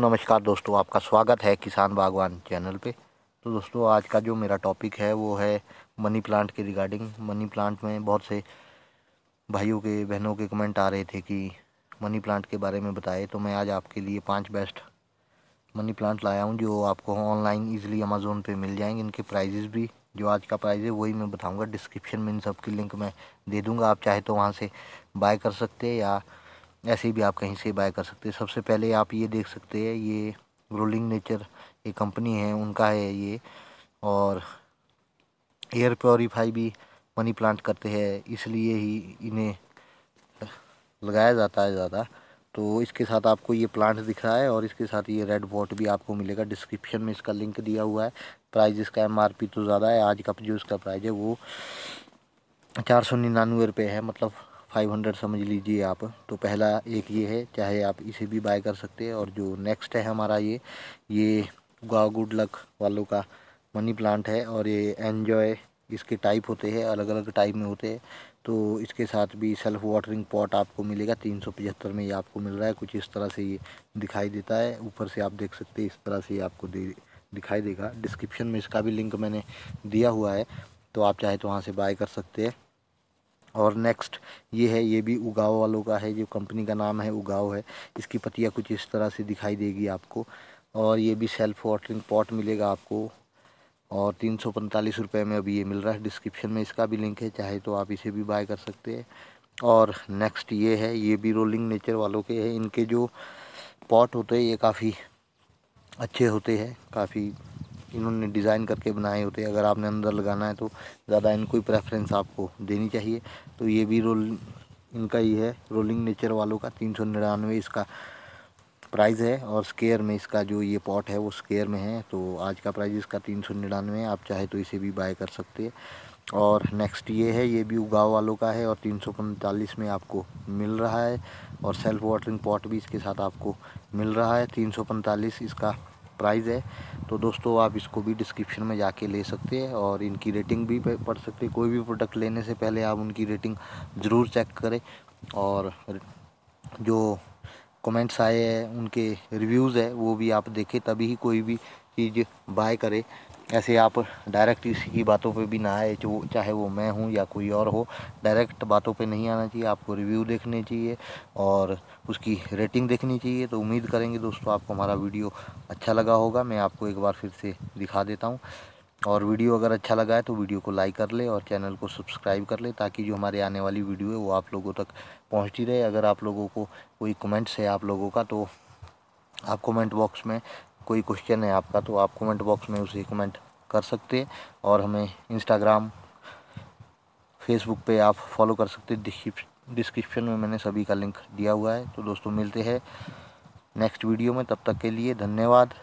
नमस्कार दोस्तों आपका स्वागत है किसान बागवान चैनल पे तो दोस्तों आज का जो मेरा टॉपिक है वो है मनी प्लांट के रिगार्डिंग मनी प्लांट में बहुत से भाइयों के बहनों के कमेंट आ रहे थे कि मनी प्लांट के बारे में बताए तो मैं आज आपके लिए पांच बेस्ट मनी प्लांट लाया हूँ जो आपको ऑनलाइन ईजिली अमेज़ोन पर मिल जाएंगे इनके प्राइजेज़ भी जो आज का प्राइस है वही मैं बताऊँगा डिस्क्रिप्शन में इन सब की लिंक मैं दे दूँगा आप चाहे तो वहाँ से बाय कर सकते या ऐसे भी आप कहीं से बाय कर सकते हैं सबसे पहले आप ये देख सकते हैं ये रोलिंग नेचर ये कंपनी है उनका है ये और एयर प्योरीफाई भी मनी प्लांट करते हैं इसलिए ही इन्हें लगाया जाता है ज़्यादा तो इसके साथ आपको ये प्लांट दिख रहा है और इसके साथ ये रेड वॉट भी आपको मिलेगा डिस्क्रिप्शन में इसका लिंक दिया हुआ है प्राइस इसका एम तो ज़्यादा है आज का जो इसका प्राइस है वो चार सौ निन्यानवे रुपये है मतलब 500 समझ लीजिए आप तो पहला एक ये है चाहे आप इसे भी बाय कर सकते हैं और जो नेक्स्ट है हमारा ये ये गाव गुड लक वालों का मनी प्लांट है और ये एन्जॉय इसके टाइप होते हैं अलग अलग टाइप में होते हैं तो इसके साथ भी सेल्फ वाटरिंग पॉट आपको मिलेगा तीन सौ पचहत्तर में ये आपको मिल रहा है कुछ इस तरह से ये दिखाई देता है ऊपर से आप देख सकते हैं इस तरह से आपको दे दिखाई देगा डिस्क्रिप्शन में इसका भी लिंक मैंने दिया हुआ है तो आप चाहे तो वहाँ से बाय कर सकते हैं और नेक्स्ट ये है ये भी उगाओ वालों का है जो कंपनी का नाम है उगाओ है इसकी पतिया कुछ इस तरह से दिखाई देगी आपको और ये भी सेल्फ वाटरिंग पॉट मिलेगा आपको और तीन सौ पैंतालीस रुपये में अभी ये मिल रहा है डिस्क्रिप्शन में इसका भी लिंक है चाहे तो आप इसे भी बाय कर सकते हैं और नेक्स्ट ये है ये भी रोलिंग नेचर वालों के हैं इनके जो पॉट होते हैं ये काफ़ी अच्छे होते हैं काफ़ी इन्होंने डिज़ाइन करके बनाए होते हैं अगर आपने अंदर लगाना है तो ज़्यादा इनको ही प्रेफरेंस आपको देनी चाहिए तो ये भी रोल इनका ही है रोलिंग नेचर वालों का तीन सौ निन्यानवे इसका प्राइस है और स्केयर में इसका जो ये पॉट है वो स्केयर में है तो आज का प्राइस इसका तीन सौ निन्यानवे आप चाहे तो इसे भी बाय कर सकते हैं और नेक्स्ट ये है ये भी उगाव वालों का है और तीन सौ पैंतालीस में आपको मिल रहा है और सेल्फ वाटरिंग पॉट भी इसके साथ आपको मिल रहा है तीन सौ पैंतालीस इसका प्राइस है तो दोस्तों आप इसको भी डिस्क्रिप्शन में जाके ले सकते हैं और इनकी रेटिंग भी पढ़ सकते हैं कोई भी प्रोडक्ट लेने से पहले आप उनकी रेटिंग ज़रूर चेक करें और जो कमेंट्स आए हैं उनके रिव्यूज़ है वो भी आप देखें तभी ही कोई भी चीज़ बाय करे ऐसे आप डायरेक्ट की बातों पे भी ना आए जो चाहे वो मैं हूँ या कोई और हो डायरेक्ट बातों पे नहीं आना चाहिए आपको रिव्यू देखने चाहिए और उसकी रेटिंग देखनी चाहिए तो उम्मीद करेंगे दोस्तों आपको हमारा वीडियो अच्छा लगा होगा मैं आपको एक बार फिर से दिखा देता हूँ और वीडियो अगर अच्छा लगा है तो वीडियो को लाइक कर ले और चैनल को सब्सक्राइब कर ले ताकि जो हमारे आने वाली वीडियो है वो आप लोगों तक पहुंचती रहे अगर आप लोगों को कोई कमेंट्स है आप लोगों का तो आप कमेंट बॉक्स में कोई क्वेश्चन है आपका तो आप कमेंट बॉक्स में उसे कमेंट कर सकते हैं और हमें इंस्टाग्राम फेसबुक पे आप फॉलो कर सकते डिस्क्रिप्शन में मैंने सभी का लिंक दिया हुआ है तो दोस्तों मिलते हैं नेक्स्ट वीडियो में तब तक के लिए धन्यवाद